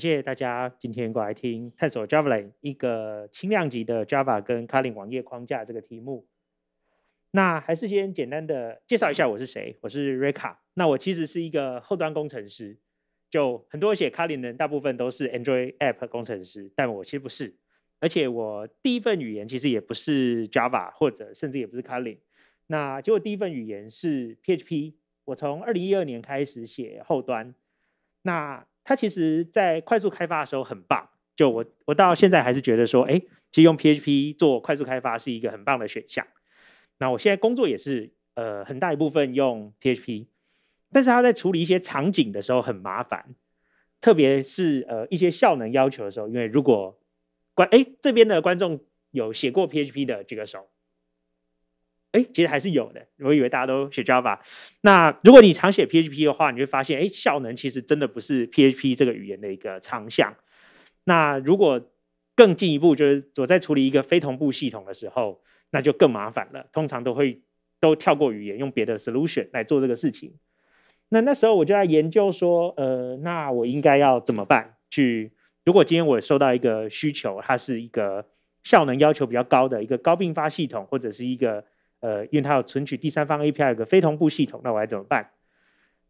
谢谢大家今天过来听探索 Java 一个轻量级的 Java 跟 k a l i n 网页框架这个题目。那还是先简单的介绍一下我是谁，我是 r e c c a 那我其实是一个后端工程师。就很多写 k a l i n 人大部分都是 Android App 工程师，但我其实不是。而且我第一份语言其实也不是 Java 或者甚至也不是 k a l i n 那果第一份语言是 PHP。我从二零一二年开始写后端。那它其实，在快速开发的时候很棒，就我我到现在还是觉得说，哎，其实用 PHP 做快速开发是一个很棒的选项。那我现在工作也是，呃，很大一部分用 PHP，但是它在处理一些场景的时候很麻烦，特别是呃一些效能要求的时候，因为如果观，哎，这边的观众有写过 PHP 的举个手。哎，其实还是有的。我以为大家都写 Java，那如果你常写 PHP 的话，你会发现，哎，效能其实真的不是 PHP 这个语言的一个长项。那如果更进一步，就是我在处理一个非同步系统的时候，那就更麻烦了。通常都会都跳过语言，用别的 solution 来做这个事情。那那时候我就在研究说，呃，那我应该要怎么办？去如果今天我收到一个需求，它是一个效能要求比较高的一个高并发系统，或者是一个呃，因为它要存取第三方 API 有个非同步系统，那我该怎么办？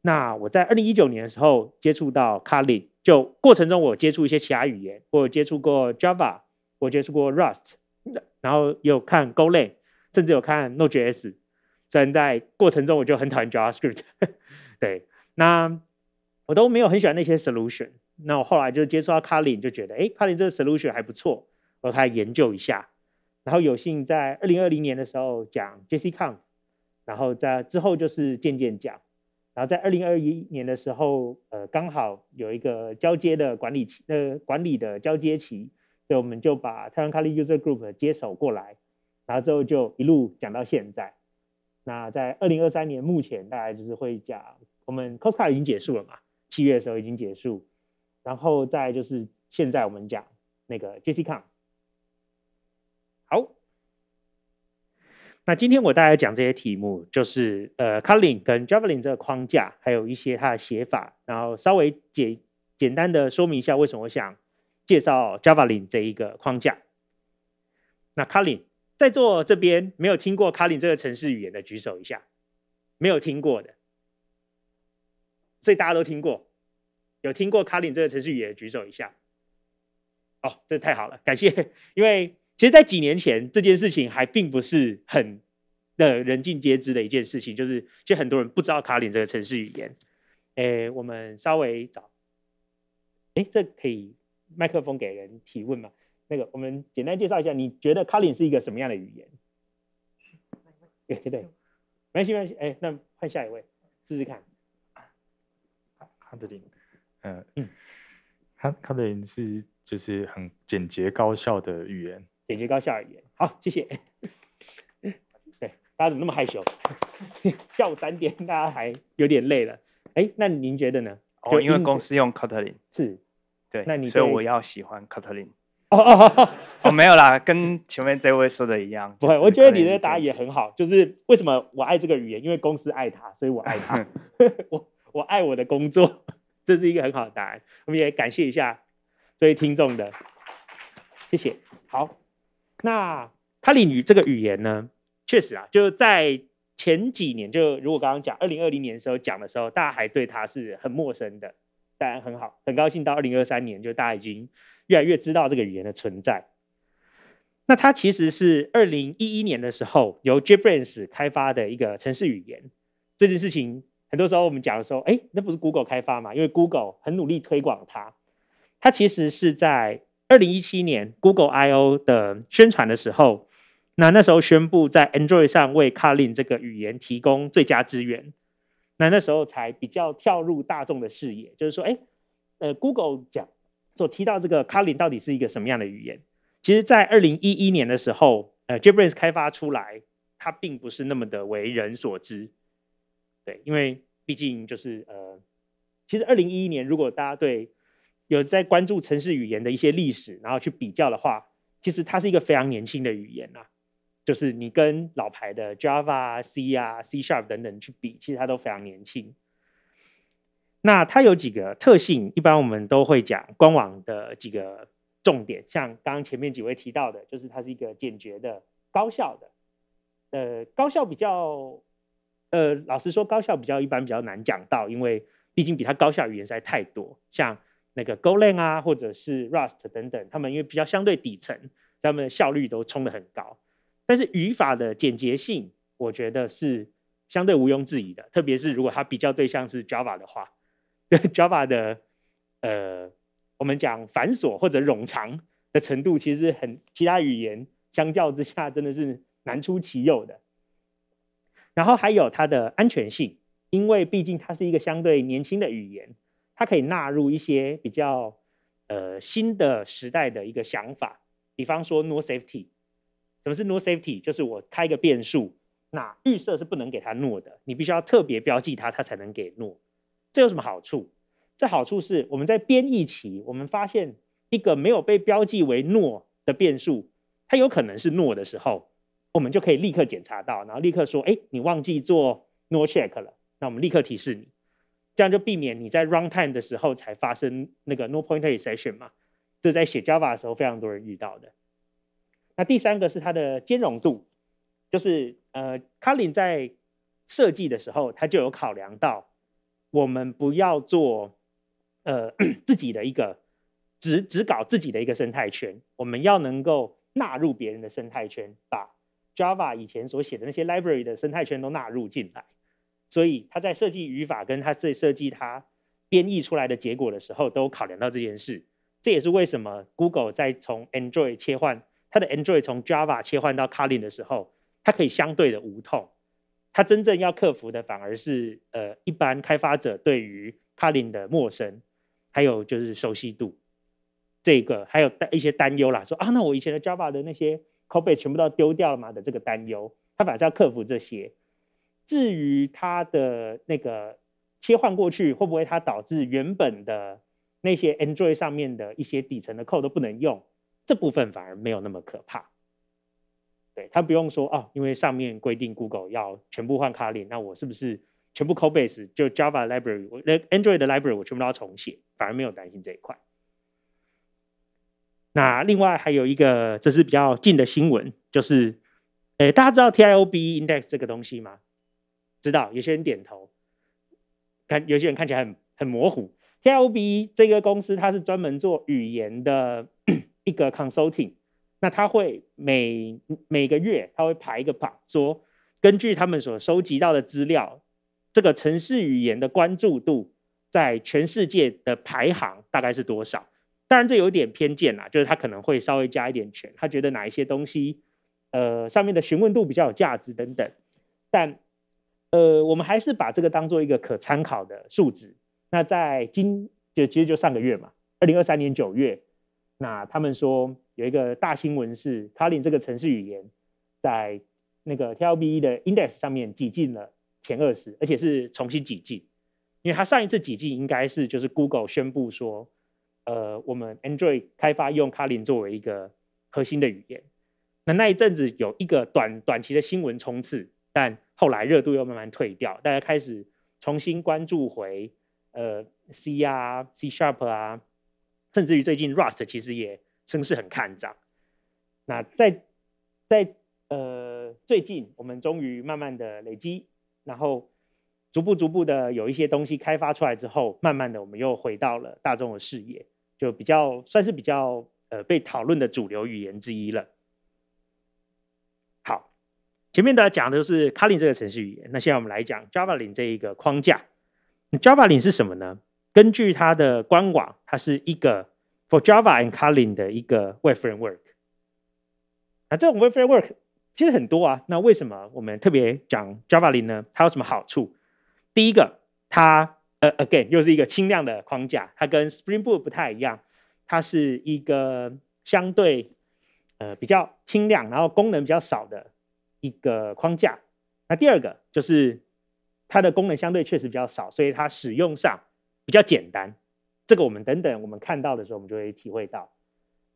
那我在二零一九年的时候接触到 c a l i y 就过程中我接触一些其他语言，我接触过 Java，我接触过 Rust，然后有看 Go l a g 甚至有看 Node.js。虽然在过程中我就很讨厌 JavaScript。对，那我都没有很喜欢那些 solution。那我后来就接触到 c a l i y 就觉得哎 c a l i y 这个 solution 还不错，我开始研究一下。然后有幸在二零二零年的时候讲 JSCON，然后在之后就是渐渐讲，然后在二零二一年的时候，呃，刚好有一个交接的管理期，呃，管理的交接期，所以我们就把台湾 c l o u User Group 接手过来，然后之后就一路讲到现在。那在二零二三年目前大概就是会讲，我们 c o s t c a r 已经结束了嘛，七月的时候已经结束，然后再就是现在我们讲那个 JSCON。好，那今天我大概讲这些题目，就是呃 c u l i n 跟 j a v a l i n 这个框架，还有一些它的写法，然后稍微简简单的说明一下为什么我想介绍 j a v a l i n 这一个框架。那 c u l i n 在座这边没有听过 c u l i n 这个城市语言的举手一下，没有听过的，所以大家都听过，有听过 c u l i n 这个城市语言举手一下。哦，这太好了，感谢，因为。其实，在几年前，这件事情还并不是很的人尽皆知的一件事情，就是其实很多人不知道卡点这个城市语言。诶，我们稍微找，诶，这可以麦克风给人提问吗？那个，我们简单介绍一下，你觉得卡点是一个什么样的语言？对对，没关系，没关系。哎，那换下一位，试试看。卡林，嗯嗯，卡卡点是就是很简洁高效的语言。简洁高效而已。好，谢谢。对，大家怎么那么害羞？下午三点，大家还有点累了。哎，那您觉得呢？哦，因为公司用 Kotlin，是，对。那你所以我要喜欢 Kotlin。哦哦哦，没有啦，跟前面这位说的一样。不会，我觉得你的答案也很好。就是为什么我爱这个语言？因为公司爱它，所以我爱它。我我爱我的工作，这是一个很好的答案。我们也感谢一下这位听众的，谢谢。好。那它领语这个语言呢，确实啊，就在前几年，就如果刚刚讲二零二零年的时候讲的时候，大家还对它是很陌生的，当然很好，很高兴。到二零二三年，就大家已经越来越知道这个语言的存在。那它其实是二零一一年的时候由 j e f r e y s 开发的一个城市语言，这件事情很多时候我们讲的时候，哎，那不是 Google 开发嘛？因为 Google 很努力推广它，它其实是在。二零一七年 Google I/O 的宣传的时候，那那时候宣布在 Android 上为 Kotlin 这个语言提供最佳资源，那那时候才比较跳入大众的视野，就是说，哎，呃，Google 讲所提到这个 Kotlin 到底是一个什么样的语言？其实，在二零一一年的时候，呃，j e b r a i n s 开发出来，它并不是那么的为人所知。对，因为毕竟就是呃，其实二零一一年如果大家对有在关注城市语言的一些历史，然后去比较的话，其实它是一个非常年轻的语言啊。就是你跟老牌的 Java、C 啊、C Sharp 等等去比，其实它都非常年轻。那它有几个特性，一般我们都会讲官网的几个重点，像刚刚前面几位提到的，就是它是一个简洁的、高效的，呃，高效比较，呃，老实说，高效比较一般比较难讲到，因为毕竟比它高效语言实在太多，像。那个 Go Lang 啊，或者是 Rust 等等，他们因为比较相对底层，他们的效率都冲得很高。但是语法的简洁性，我觉得是相对毋庸置疑的。特别是如果它比较对象是 Java 的话，Java 的呃，我们讲繁琐或者冗长的程度，其实很其他语言相较之下真的是难出其右的。然后还有它的安全性，因为毕竟它是一个相对年轻的语言。它可以纳入一些比较，呃，新的时代的一个想法，比方说 no safety。什么是 no safety？就是我开一个变数，那预设是不能给它 no 的，你必须要特别标记它，它才能给 no。这有什么好处？这好处是我们在编译期，我们发现一个没有被标记为 no 的变数，它有可能是 no 的时候，我们就可以立刻检查到，然后立刻说，哎，你忘记做 no check 了，那我们立刻提示你。这样就避免你在 runtime 的时候才发生那个 n o pointer exception 嘛，这在写 Java 的时候非常多人遇到的。那第三个是它的兼容度，就是呃，c o l i n 在设计的时候，它就有考量到，我们不要做呃 自己的一个只只搞自己的一个生态圈，我们要能够纳入别人的生态圈，把 Java 以前所写的那些 library 的生态圈都纳入进来。所以他在设计语法，跟他在设计他编译出来的结果的时候，都考量到这件事。这也是为什么 Google 在从 Android 切换，它的 Android 从 Java 切换到 Kotlin 的时候，它可以相对的无痛。它真正要克服的，反而是呃，一般开发者对于 Kotlin 的陌生，还有就是熟悉度。这个还有担一些担忧啦，说啊，那我以前的 Java 的那些 c o b a s e 全部都丢掉了的这个担忧，它反而要克服这些。至于它的那个切换过去会不会它导致原本的那些 Android 上面的一些底层的 code 都不能用，这部分反而没有那么可怕。对，他不用说哦，因为上面规定 Google 要全部换卡链，那我是不是全部 code base 就 Java library，我那 Android 的 library 我全部都要重写，反而没有担心这一块。那另外还有一个，这是比较近的新闻，就是，诶，大家知道 T I O B index 这个东西吗？知道有些人点头，看有些人看起来很很模糊。k l b 这个公司，它是专门做语言的 一个 consulting。那它会每每个月，它会排一个榜，说根据他们所收集到的资料，这个城市语言的关注度在全世界的排行大概是多少？当然，这有点偏见啦，就是他可能会稍微加一点权，他觉得哪一些东西，呃，上面的询问度比较有价值等等，但。呃，我们还是把这个当做一个可参考的数值。那在今就其实就上个月嘛，二零二三年九月，那他们说有一个大新闻是卡林这个城市语言在那个 T L B E 的 index 上面挤进了前二十，而且是重新挤进，因为他上一次挤进应该是就是 Google 宣布说，呃，我们 Android 开发用卡林作为一个核心的语言。那那一阵子有一个短短期的新闻冲刺，但。后来热度又慢慢退掉，大家开始重新关注回呃 C 啊 C Sharp 啊，甚至于最近 Rust 其实也声势很看涨。那在在呃最近，我们终于慢慢的累积，然后逐步逐步的有一些东西开发出来之后，慢慢的我们又回到了大众的视野，就比较算是比较呃被讨论的主流语言之一了。前面大家讲的就是 k a t l i n 这个程序语言，那现在我们来讲 Java 林这一个框架。Java 林是什么呢？根据它的官网，它是一个 For Java and k a t l i n 的一个 Web Framework。那这种 Web Framework 其实很多啊，那为什么我们特别讲 Java 林呢？它有什么好处？第一个，它呃 Again 又是一个轻量的框架，它跟 Spring Boot 不太一样，它是一个相对呃比较轻量，然后功能比较少的。一个框架，那第二个就是它的功能相对确实比较少，所以它使用上比较简单。这个我们等等我们看到的时候，我们就会体会到。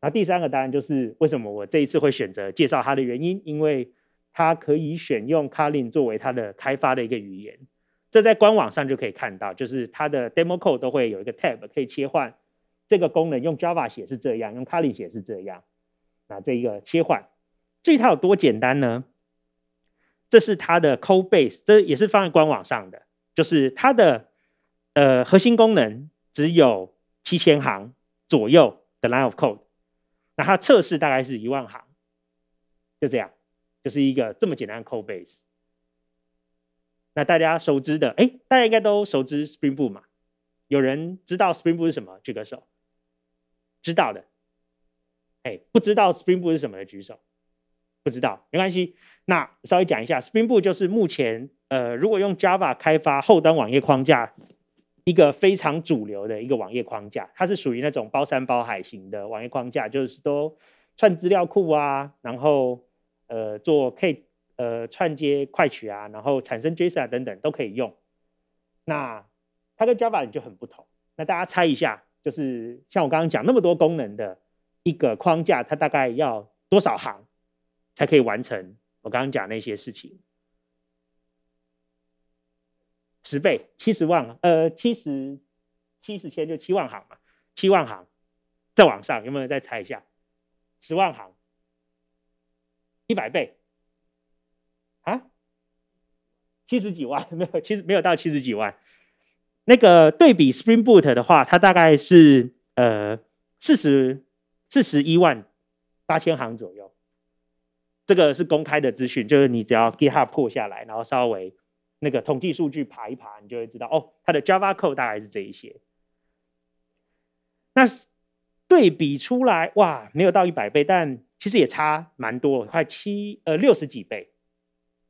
那第三个答案就是为什么我这一次会选择介绍它的原因，因为它可以选用 c o l i n 作为它的开发的一个语言。这在官网上就可以看到，就是它的 demo code 都会有一个 tab 可以切换这个功能，用 Java 写是这样，用 c o l i n 写是这样。那这一个切换，至于它有多简单呢？这是它的 code base，这也是放在官网上的，就是它的呃核心功能只有七千行左右的 line of code，那它测试大概是一万行，就这样，就是一个这么简单的 code base。那大家熟知的，哎，大家应该都熟知 Spring Boot 嘛，有人知道 Spring Boot 是什么？举个手，知道的，哎，不知道 Spring Boot 是什么的举手。不知道，没关系。那稍微讲一下，Spring Boot 就是目前呃，如果用 Java 开发后端网页框架，一个非常主流的一个网页框架，它是属于那种包山包海型的网页框架，就是都串资料库啊，然后呃做 K 呃串接快取啊，然后产生 JSON 等等都可以用。那它跟 Java 就很不同。那大家猜一下，就是像我刚刚讲那么多功能的一个框架，它大概要多少行？才可以完成我刚刚讲那些事情。十倍，七十万，呃，七十，七十千就七万行嘛，七万行。再往上，有没有再猜一下？十万行，一百倍。啊？七十几万？没有，其实没有到七十几万。那个对比 Spring Boot 的话，它大概是呃，四十，四十一万八千行左右。这个是公开的资讯，就是你只要 GitHub 破下来，然后稍微那个统计数据爬一爬，你就会知道哦，它的 Java code 大概是这一些。那对比出来，哇，没有到一百倍，但其实也差蛮多，快七呃六十几倍。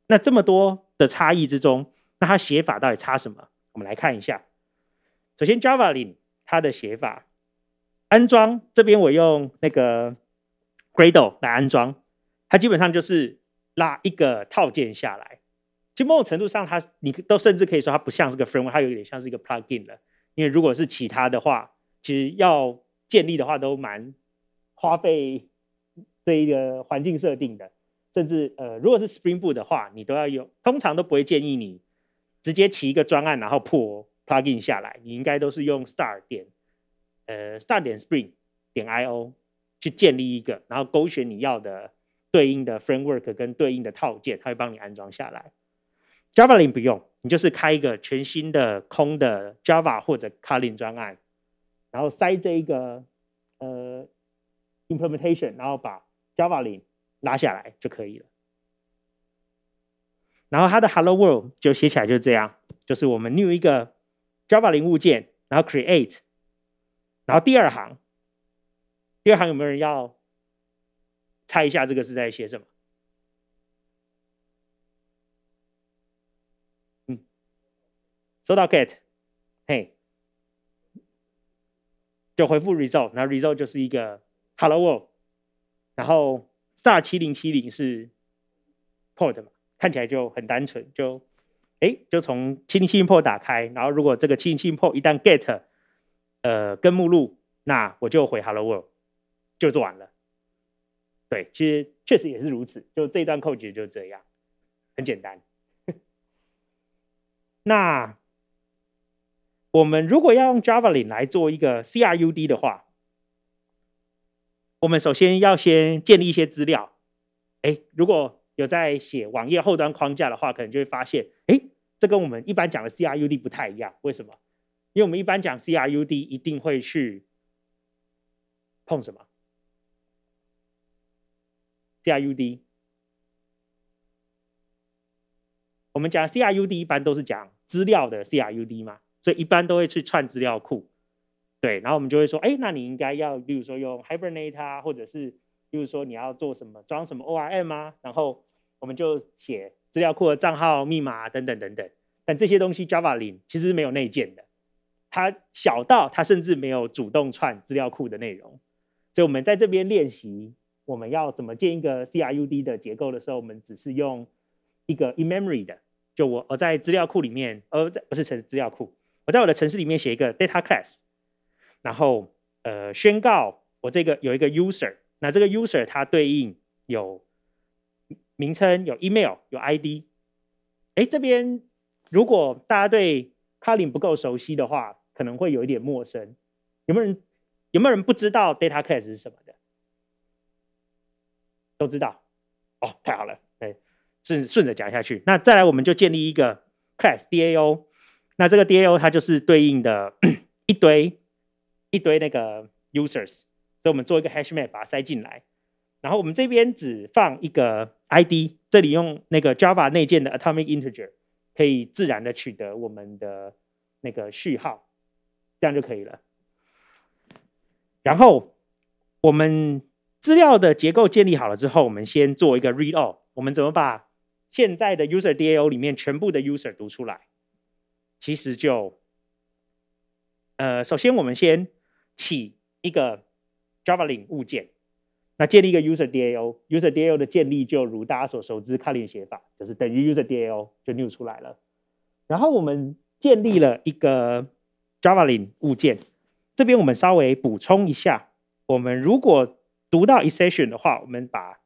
那这么多的差异之中，那它写法到底差什么？我们来看一下。首先，Java 里它的写法安装这边，我用那个 Gradle 来安装。它基本上就是拉一个套件下来，其实某种程度上，它你都甚至可以说它不像是个 framework，它有点像是一个 plugin 了。因为如果是其他的话，其实要建立的话都蛮花费这一个环境设定的，甚至呃，如果是 Spring Boot 的话，你都要用，通常都不会建议你直接起一个专案，然后破 plugin 下来，你应该都是用 s t a r 点呃 s t a r 点 spring 点 io 去建立一个，然后勾选你要的。对应的 framework 跟对应的套件，它会帮你安装下来。j a v a l i n 不用，你就是开一个全新的空的 Java 或者 C++ 专案，然后塞这一个呃 implementation，然后把 j a v a l i n 拉下来就可以了。然后它的 Hello World 就写起来就这样，就是我们 new 一个 j a v a l i n 物件，然后 create，然后第二行，第二行有没有人要？猜一下这个是在写什么？嗯，收到 get，嘿，就回复 result。那 result 就是一个 hello world，然后 star 七零七零是 port 嘛，看起来就很单纯，就哎，就从七零七零 port 打开，然后如果这个七零七零 port 一旦 get 呃跟目录，那我就回 hello world，就做完了。对，其实确实也是如此。就这一段扣解就这样，很简单。那我们如果要用 Java 来做一个 CRUD 的话，我们首先要先建立一些资料。哎，如果有在写网页后端框架的话，可能就会发现，哎，这跟我们一般讲的 CRUD 不太一样。为什么？因为我们一般讲 CRUD 一定会去碰什么？C R U D，我们讲 C R U D 一般都是讲资料的 C R U D 嘛，所以一般都会去串资料库，对，然后我们就会说，哎，那你应该要，例如说用 Hibernate 啊，或者是，例如说你要做什么，装什么 ORM 啊，然后我们就写资料库的账号、密码等等等等。但这些东西 Java 里其实没有内建的，它小到它甚至没有主动串资料库的内容，所以我们在这边练习。我们要怎么建一个 CRUD 的结构的时候，我们只是用一个 in memory 的，就我我在资料库里面，呃，在不是存资料库，我在我的城市里面写一个 data class，然后呃宣告我这个有一个 user，那这个 user 它对应有名称、有 email、有 ID。哎，这边如果大家对 c o l i n 不够熟悉的话，可能会有一点陌生。有没有人有没有人不知道 data class 是什么的？都知道，哦，太好了，哎，顺顺着讲下去，那再来我们就建立一个 class DAO，那这个 DAO 它就是对应的 一堆一堆那个 users，所以我们做一个 HashMap 把它塞进来，然后我们这边只放一个 ID，这里用那个 Java 内建的 Atomic Integer，可以自然的取得我们的那个序号，这样就可以了。然后我们。资料的结构建立好了之后，我们先做一个 read all。我们怎么把现在的 User DAO 里面全部的 User 读出来？其实就，呃，首先我们先起一个 Java link 物件，那建立一个 User DAO。User DAO 的建立就如大家所熟知，靠连写法，就是等于 User DAO 就 new 出来了。然后我们建立了一个 Java link 物件。这边我们稍微补充一下，我们如果读到 exception 的话，我们把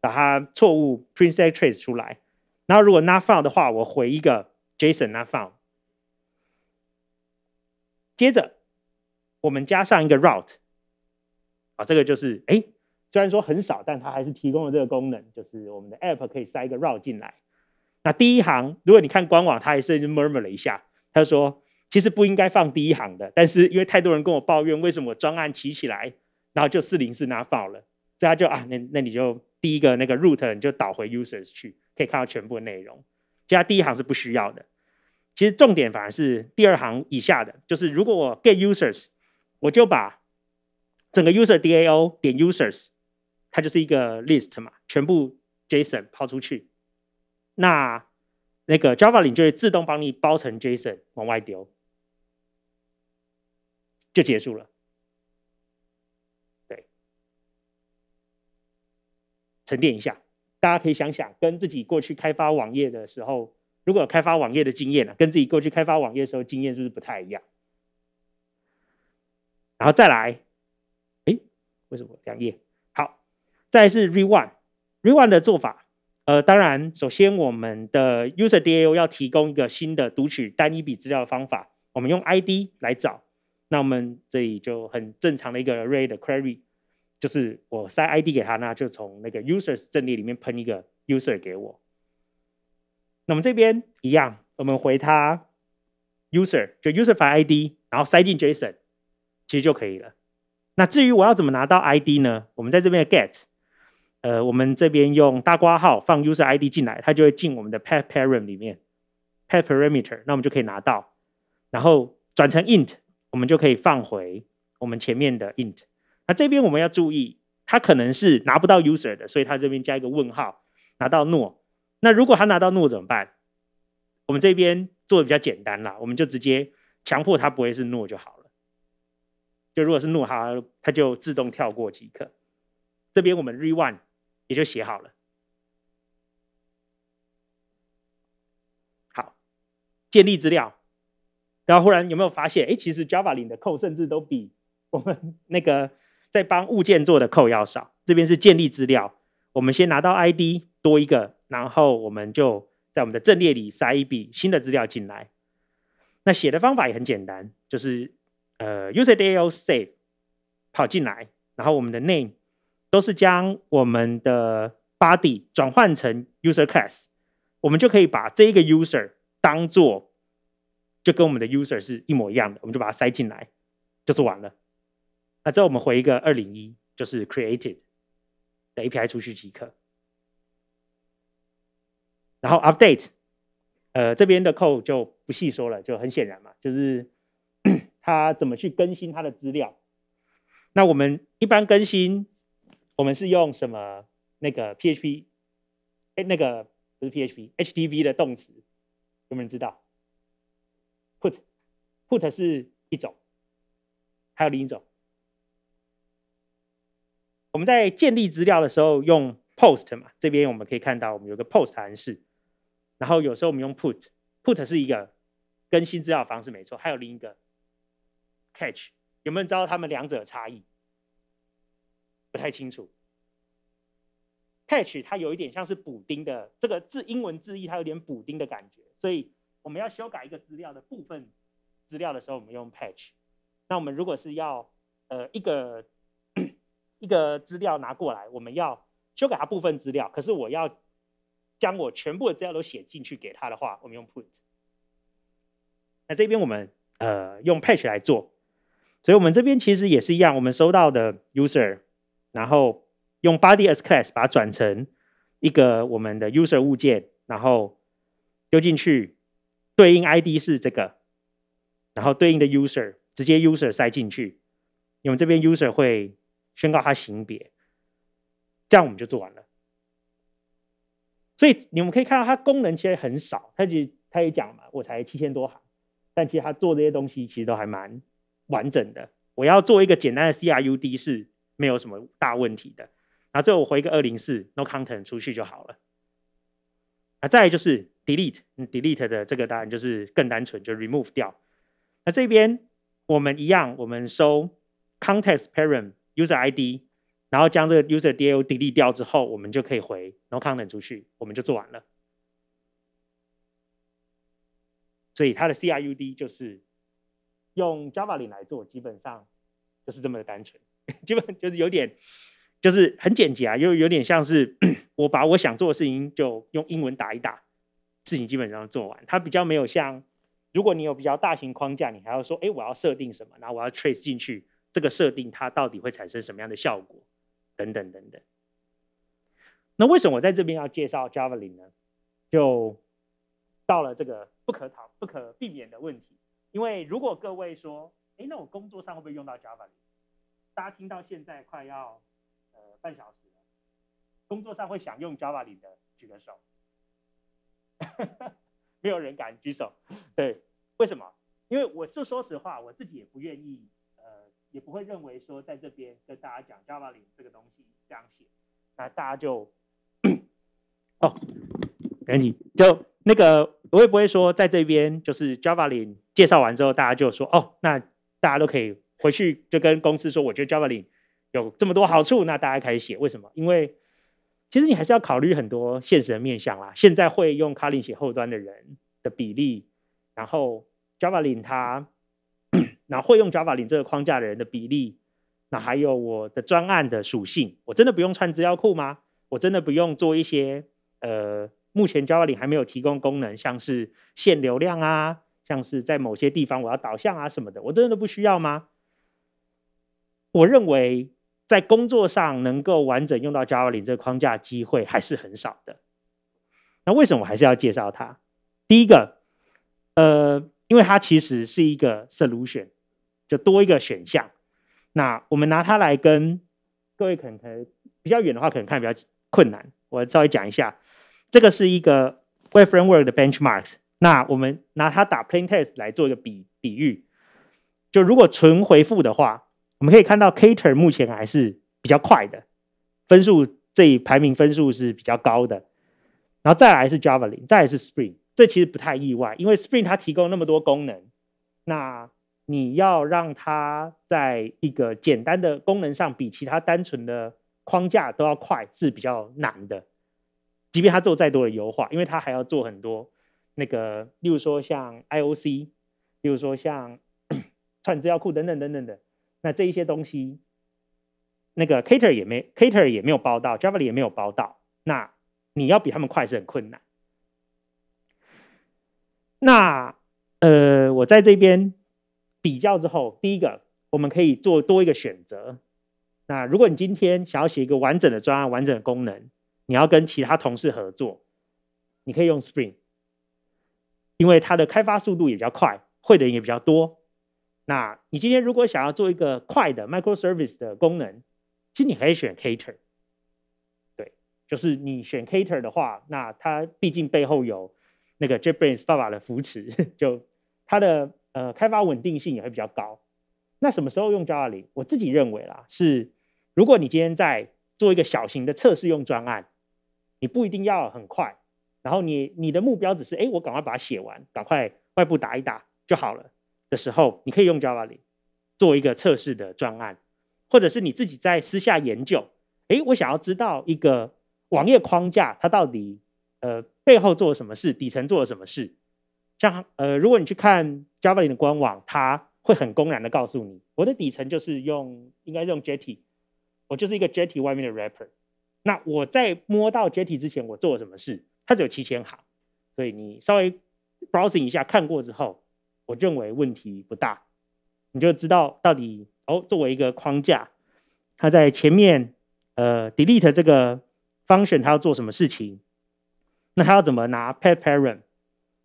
把它错误 print s t c trace 出来。然后如果 not found 的话，我回一个 JSON not found。接着我们加上一个 route。啊，这个就是哎，虽然说很少，但它还是提供了这个功能，就是我们的 app 可以塞一个 route 进来。那第一行，如果你看官网，它还是 murmur 了一下，它说其实不应该放第一行的，但是因为太多人跟我抱怨，为什么我专案起起来？然后就四零四拿爆了，这样就啊，那那你就第一个那个 root 你就导回 users 去，可以看到全部的内容。其他第一行是不需要的。其实重点反而是第二行以下的，就是如果我 get users，我就把整个 user dao 点 users，它就是一个 list 嘛，全部 json 抛出去，那那个 java 领就会自动帮你包成 json 往外丢，就结束了。沉淀一下，大家可以想想，跟自己过去开发网页的时候，如果开发网页的经验呢，跟自己过去开发网页的时候经验是不是不太一样？然后再来，哎，为什么两页？好，再是 re w i n d r e w i n d 的做法，呃，当然，首先我们的 user dao 要提供一个新的读取单一笔资料的方法，我们用 id 来找，那我们这里就很正常的一个 r e a 的 query。就是我塞 ID 给他那就从那个 users 阵列里面喷一个 user 给我。那我们这边一样，我们回他 user，就 user 发 ID，然后塞进 JSON，其实就可以了。那至于我要怎么拿到 ID 呢？我们在这边的 get，呃，我们这边用大括号放 user ID 进来，它就会进我们的 path param 里面，path parameter，那我们就可以拿到，然后转成 int，我们就可以放回我们前面的 int。那这边我们要注意，他可能是拿不到 user 的，所以他这边加一个问号，拿到 no。那如果他拿到 no 怎么办？我们这边做的比较简单啦，我们就直接强迫他不会是 no 就好了。就如果是 no，他他就自动跳过即可。这边我们 re one 也就写好了。好，建立资料，然后忽然有没有发现？哎，其实 Java 里的扣甚至都比我们那个。在帮物件做的扣要少，这边是建立资料。我们先拿到 ID 多一个，然后我们就在我们的阵列里塞一笔新的资料进来。那写的方法也很简单，就是呃 u s e r d a t a s e 跑进来，然后我们的 Name 都是将我们的 Body 转换成 UserClass，我们就可以把这一个 User 当做就跟我们的 User 是一模一样的，我们就把它塞进来，就是完了。那之后我们回一个二零一，就是 created 的 API 出去即可。然后 update，呃，这边的 code 就不细说了，就很显然嘛，就是 他怎么去更新他的资料。那我们一般更新，我们是用什么？那个 PHP，哎，那个不是 PHP，HTV 的动词，有人知道？Put，Put 是一种，还有另一种。我们在建立资料的时候用 POST 嘛，这边我们可以看到我们有个 POST 函数，然后有时候我们用 PUT，PUT 是一个更新资料方式没错，还有另一个 c a t c h 有没有知道他们两者的差异？不太清楚。PATCH 它有一点像是补丁的，这个字英文字义它有点补丁的感觉，所以我们要修改一个资料的部分资料的时候，我们用 PATCH。那我们如果是要呃一个一个资料拿过来，我们要修改他部分资料，可是我要将我全部的资料都写进去给他的话，我们用 put。那这边我们呃用 patch 来做，所以我们这边其实也是一样，我们收到的 user，然后用 body as class 把它转成一个我们的 user 物件，然后丢进去，对应 ID 是这个，然后对应的 user 直接 user 塞进去，因为这边 user 会。宣告它型别，这样我们就做完了。所以你们可以看到它功能其实很少，它就它也讲嘛，我才七千多行，但其实它做这些东西其实都还蛮完整的。我要做一个简单的 C R U D 是没有什么大问题的。然后最后我回一个二零四 No Content 出去就好了。啊，再就是 Delete，Delete 的这个答案就是更单纯，就 Remove 掉。那这边我们一样，我们收 ContextParam。User ID，然后将这个 User DAO delete 掉之后，我们就可以回然后 Content 出去，我们就做完了。所以它的 CRUD 就是用 Java 里来做，基本上就是这么的单纯，基本就是有点就是很简洁啊，又有点像是我把我想做的事情就用英文打一打，事情基本上做完。它比较没有像如果你有比较大型框架，你还要说，哎，我要设定什么，然后我要 Trace 进去。这个设定它到底会产生什么样的效果？等等等等。那为什么我在这边要介绍 Java 里呢？就到了这个不可逃、不可避免的问题。因为如果各位说，哎，那我工作上会不会用到 Java 里？大家听到现在快要呃半小时，工作上会想用 Java 里的举个手。没有人敢举手。对，为什么？因为我是说实话，我自己也不愿意。也不会认为说在这边跟大家讲 Java 里这个东西这样写，那大家就 哦，给你就那个，我会不会说在这边就是 Java 林介绍完之后，大家就说哦，那大家都可以回去就跟公司说，我觉得 Java 里有这么多好处，那大家开始写为什么？因为其实你还是要考虑很多现实的面向啦。现在会用 C 林写后端的人的比例，然后 Java 里它。那会用 Java 领这个框架的人的比例，那还有我的专案的属性，我真的不用穿资料库吗？我真的不用做一些呃，目前 Java 领还没有提供功能，像是限流量啊，像是在某些地方我要导向啊什么的，我真的都不需要吗？我认为在工作上能够完整用到 Java 领这个框架机会还是很少的。那为什么我还是要介绍它？第一个，呃，因为它其实是一个 solution。就多一个选项，那我们拿它来跟各位可能比较远的话，可能看比较困难。我稍微讲一下，这个是一个 web framework 的 benchmarks。那我们拿它打 plain test 来做一个比比喻。就如果纯回复的话，我们可以看到 Kater 目前还是比较快的，分数这一排名分数是比较高的。然后再来是 Java n 再是 Spring。这其实不太意外，因为 Spring 它提供那么多功能，那。你要让它在一个简单的功能上比其他单纯的框架都要快，是比较难的。即便它做再多的优化，因为它还要做很多那个，例如说像 I/O C，例如说像 串资料库等等等等的。那这一些东西，那个 c a t e r 也没 c a t e r 也没有包到，Java 里也没有包到。那你要比他们快是很困难。那呃，我在这边。比较之后，第一个我们可以做多一个选择。那如果你今天想要写一个完整的专案、完整的功能，你要跟其他同事合作，你可以用 Spring，因为它的开发速度也比较快，会的人也比较多。那你今天如果想要做一个快的 Micro Service 的功能，其实你可以选 c a t e r 对，就是你选 c a t e r 的话，那它毕竟背后有那个 j e f f r e s 爸爸的扶持，就它的。呃，开发稳定性也会比较高。那什么时候用 Java 里？我自己认为啦，是如果你今天在做一个小型的测试用专案，你不一定要很快，然后你你的目标只是哎，我赶快把它写完，赶快外部打一打就好了的时候，你可以用 Java 里做一个测试的专案，或者是你自己在私下研究，哎，我想要知道一个网页框架它到底呃背后做了什么事，底层做了什么事。像呃，如果你去看 Java 的官网，它会很公然的告诉你，我的底层就是用，应该是用 Jetty，我就是一个 Jetty 外面的 wrapper。那我在摸到 Jetty 之前，我做了什么事？它只有七千行，所以你稍微 browsing 一下看过之后，我认为问题不大，你就知道到底哦。作为一个框架，它在前面呃 delete 这个 function 它要做什么事情？那它要怎么拿 pet parent？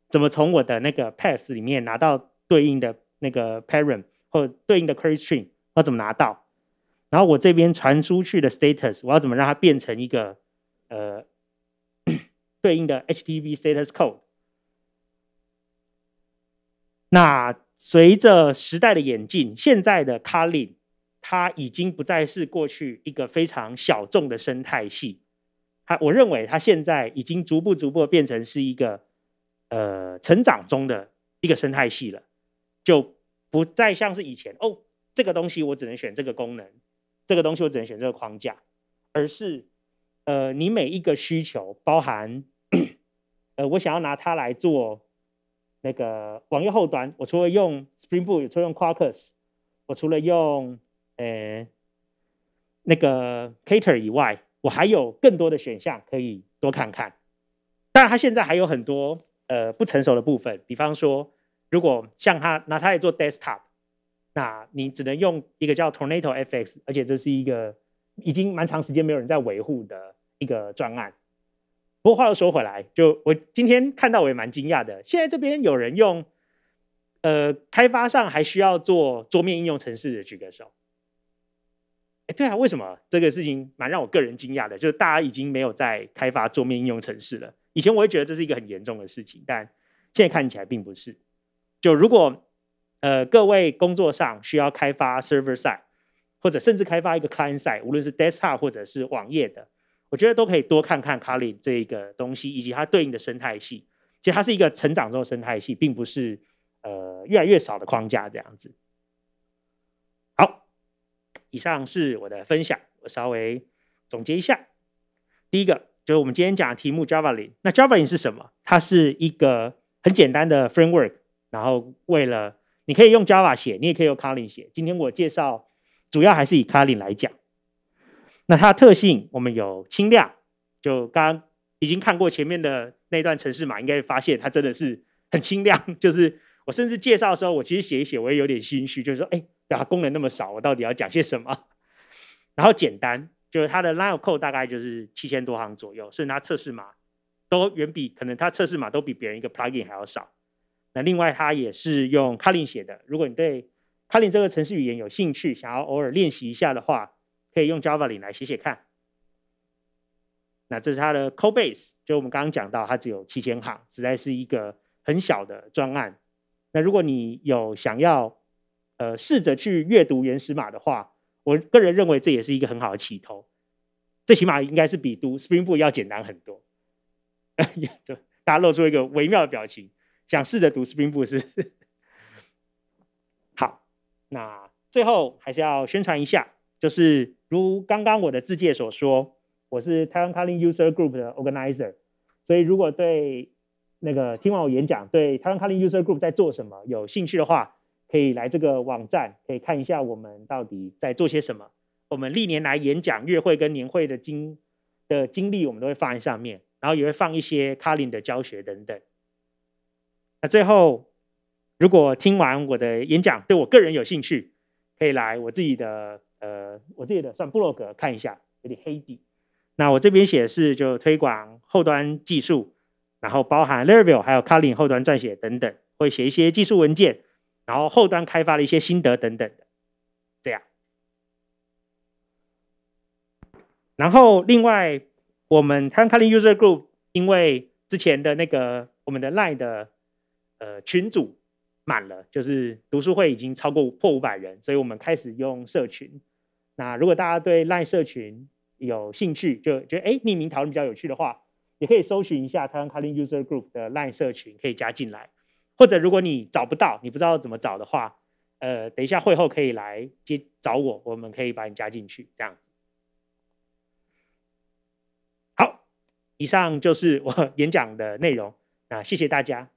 怎么从我的那个 path 里面拿到对应的那个 parent 或对应的 query s t r a n 要怎么拿到？然后我这边传出去的 status，我要怎么让它变成一个呃 对应的 HTTP status code？那随着时代的演进，现在的 Kali 它已经不再是过去一个非常小众的生态系，它我认为它现在已经逐步逐步变成是一个。呃，成长中的一个生态系了，就不再像是以前哦，这个东西我只能选这个功能，这个东西我只能选这个框架，而是，呃，你每一个需求包含，呃，我想要拿它来做那个网页后端，我除了用 Spring Boot，除了用 Quarkus，我除了用呃那个 c a t e r 以外，我还有更多的选项可以多看看。当然，它现在还有很多。呃，不成熟的部分，比方说，如果像它拿它来做 desktop，那你只能用一个叫 Tornado FX，而且这是一个已经蛮长时间没有人在维护的一个专案。不过话又说回来，就我今天看到，我也蛮惊讶的。现在这边有人用，呃，开发上还需要做桌面应用城市的举个手。哎，对啊，为什么？这个事情蛮让我个人惊讶的，就是大家已经没有在开发桌面应用城市了。以前我也觉得这是一个很严重的事情，但现在看起来并不是。就如果呃各位工作上需要开发 server side，或者甚至开发一个 client side，无论是 desktop 或者是网页的，我觉得都可以多看看 k o l i n 这个东西，以及它对应的生态系。其实它是一个成长中的生态系，并不是呃越来越少的框架这样子。好，以上是我的分享，我稍微总结一下。第一个。就我们今天讲的题目，Java 里，那 Java 里是什么？它是一个很简单的 framework。然后为了你可以用 Java 写，你也可以用 c o l i n 写。今天我介绍主要还是以 c o l i n 来讲。那它的特性，我们有轻量。就刚已经看过前面的那段程式嘛，应该发现它真的是很轻量。就是我甚至介绍的时候，我其实写一写，我也有点心虚，就是说，哎，它功能那么少，我到底要讲些什么？然后简单。就是它的 line code 大概就是七千多行左右，所以它测试码都远比可能它测试码都比别人一个 plugin 还要少。那另外它也是用 c u l i n 写的，如果你对 c u l i n 这个程式语言有兴趣，想要偶尔练习一下的话，可以用 Java 里来写写看。那这是它的 code base，就我们刚刚讲到它只有七千行，实在是一个很小的专案。那如果你有想要呃试着去阅读原始码的话，我个人认为这也是一个很好的起头，最起码应该是比读《Spring Book》要简单很多。大家露出一个微妙的表情，想试着读《Spring Book》是？好，那最后还是要宣传一下，就是如刚刚我的自介所说，我是 Taiwan Coloring User Group 的 Organizer，所以如果对那个听完我演讲对台湾 Coloring User Group 在做什么有兴趣的话。可以来这个网站，可以看一下我们到底在做些什么。我们历年来演讲、月会跟年会的经的经历，我们都会放在上面，然后也会放一些卡林的教学等等。那最后，如果听完我的演讲对我个人有兴趣，可以来我自己的呃，我自己的算 blog 看一下，有点黑底。那我这边写是就推广后端技术，然后包含 review 还有卡林后端撰写等等，会写一些技术文件。然后后端开发的一些心得等等的，这样。然后另外，我们 Talking User Group 因为之前的那个我们的 LINE 的呃群组满了，就是读书会已经超过破五百人，所以我们开始用社群。那如果大家对 LINE 社群有兴趣，就觉得哎匿名讨论比较有趣的话，也可以搜寻一下 Talking User Group 的 LINE 社群，可以加进来。或者如果你找不到，你不知道怎么找的话，呃，等一下会后可以来接找我，我们可以把你加进去，这样子。好，以上就是我 演讲的内容，那谢谢大家。